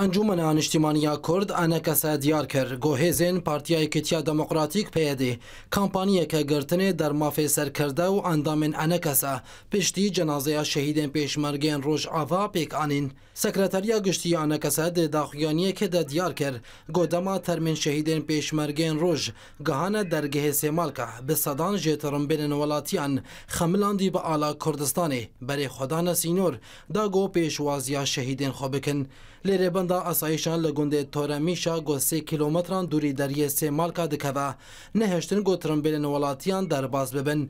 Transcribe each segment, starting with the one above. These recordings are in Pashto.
ئەنجومە نیشتیمانیا کورد ئەنەکەسە دیار کرد گۆهێزێن پارتیای کتیا دموکراتیک پێدی کامپانیەکە گرتنێ دەرمافێ سەرکردە و ئەندامێن ئەنەکەسە پشتی جەنازەیە شەهیدێن پێشمەرگێن ڕۆژئاوا پێکانین سەکرەتەریا گشتی ئەنەکەسە دێداخیانیەکێدا دیار کرد گۆدەما تەرمین شەهیدێن پێشمەرگێن ڕۆژ گەهانە دەرگەهێ سێمالکە بە سەدان ژێتەڕم بێنن وڵاتیان خەملاندی بە ئالا کوردستانی بەرێ خۆدانە سینۆر داگۆ پێشوازیە شەهیدێن خۆ بکن لێرێ بە پیوند اسایشان له ګوندې تورمیشا ګو 3 کیلومتران دوری دریه سیمالکا د کوا نهشتن ګو ترمبلن ولاتیان در باز ببن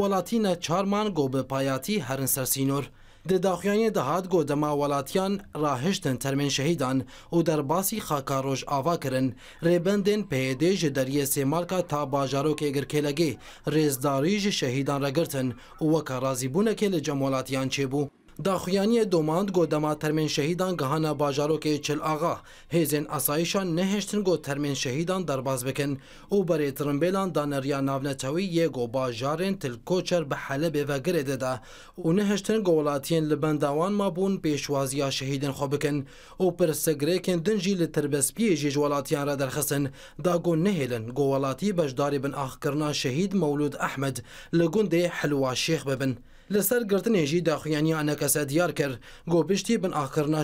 ولاتین چارمان ګو به پایاتی هرن سرسینور د داخیانی دهات گو دما ولاتیان راهشتن ترمن شهیدان او در باسی خاکا روش آوا کرن ریبندن پیده جه دریه سیمالکا تا باجارو که اگر که لگه ریزداری جه شهیدان را گرتن او وکا رازی بونه که لجم ولاتیان چه بو داخویانی دوماند گو دما ترمین شهیدان گهانا باجارو که چل آغا هیزین اسایشان نهشتن گو ترمین شهیدان درباز بکن او برای ترمبیلان دانریا ناونتوی یه گو باجارین تل کوچر به حلب و گرده ده او نهشتن گو ولاتین لبندوان ما بون پیشوازیا شهیدن خو بکن او پر سگریکن دنجی لتربسپی جیج ولاتیان را درخصن دا گو نهیلن گو ولاتی بجداری بن آخ کرنا شهید مولود احمد لگون ده حلوا شیخ ببن لسر گرتنێ ژی داخویانیانە کەسە دیار کرد بشتی بن ئاکردنا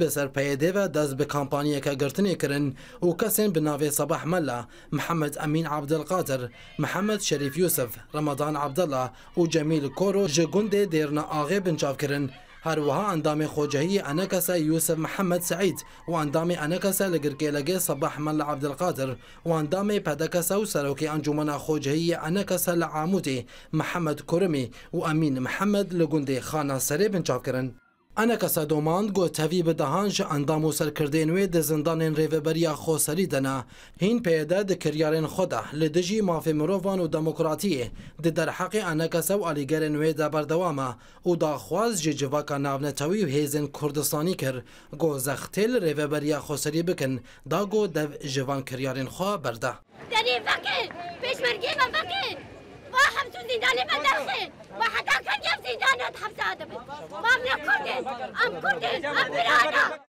بسر پیده و دست به بە که گرتنێ کرن و به بناوێ صباح ملا محمد امین عبدالقادر محمد شریف یوسف رمضان عبدالله و جمیل کورو جگونده گوندێ آغی بنچاف کرن هروها اندام خوجهي انکس يوسف محمد سعيد و اندام انکس لگرگیلگی صباح مل القادر و اندام پدکس و سروکی انجمن خوجهی انکس لعامودی محمد كرمي و امين محمد لگنده خانا سري بنچاف کرن ئەنەکەسە دۆماند گۆتەوی بدەهان ji ئەندام û serkirdên wê di zindanên rêveberiya Xoserî dene hîn pêde di kiryarên xwe de li dijî mafê mirovan û demokratiyê di derheqê enekese û alîgerên wê de berdewam e û daxwaz ji civaka navnetewî û hêzên Kurdistanî kir got zextê li rêveberiya Xoserî bikin da got dev jivan kiryarên xwe berde. Derê vekir pêşmergê me vekir! Wa hemtû zindanê me derxin! Wa heta kan ولد حمزة آدمي ما من أم كردي أم بلادة